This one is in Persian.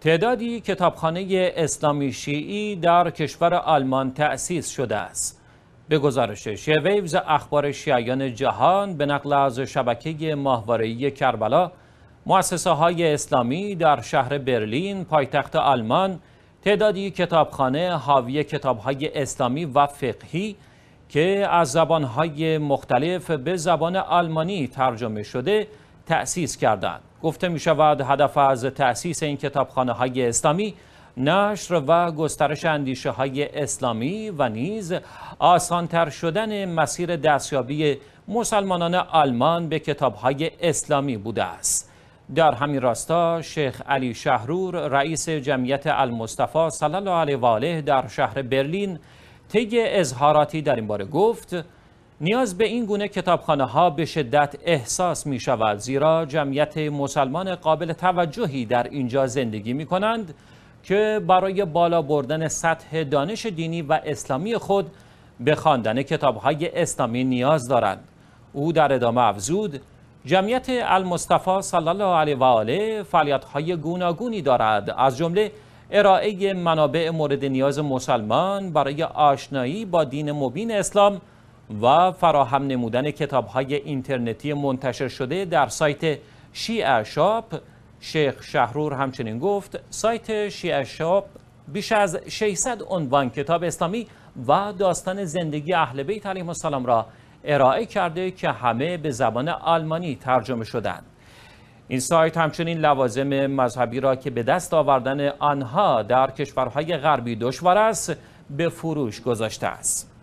تعدادی کتابخانه اسلامی شیعی در کشور آلمان تأسیس شده است. به گزارش شیویوز اخبار شیعیان جهان به نقل از شبکه ماهوارهی کربلا مؤسسه های اسلامی در شهر برلین پایتخت آلمان تعدادی کتابخانه حاوی کتابهای اسلامی و فقهی که از زبانهای مختلف به زبان آلمانی ترجمه شده تأسیس کردند گفته می شود هدف از تأسیس این کتابخانه های اسلامی نشر و گسترش اندیشه های اسلامی و نیز آسانتر شدن مسیر دستیابی مسلمانان آلمان به کتاب های اسلامی بوده است در همین راستا شیخ علی شهرور رئیس جمعیت المصطفی صلی الله علیه و آله در شهر برلین طی اظهاراتی در این باره گفت نیاز به این گونه کتابخانه ها به شدت احساس می شود زیرا جمعیت مسلمان قابل توجهی در اینجا زندگی می کنند که برای بالا بردن سطح دانش دینی و اسلامی خود به خواندن کتاب های اسلامی نیاز دارند او در ادامه افزود جمعیت المصطفی صلی الله علیه و آله فعالیت های گوناگونی دارد از جمله ارائه منابع مورد نیاز مسلمان برای آشنایی با دین مبین اسلام و فراهم نمودن کتاب های اینترنتی منتشر شده در سایت شیعه شاپ شیخ شهرور همچنین گفت سایت شیعه شاپ بیش از 600 عنوان کتاب اسلامی و داستان زندگی اهل بیت علیهم السلام را ارائه کرده که همه به زبان آلمانی ترجمه شدند. این سایت همچنین لوازم مذهبی را که به دست آوردن آنها در کشورهای غربی دشوار است به فروش گذاشته است.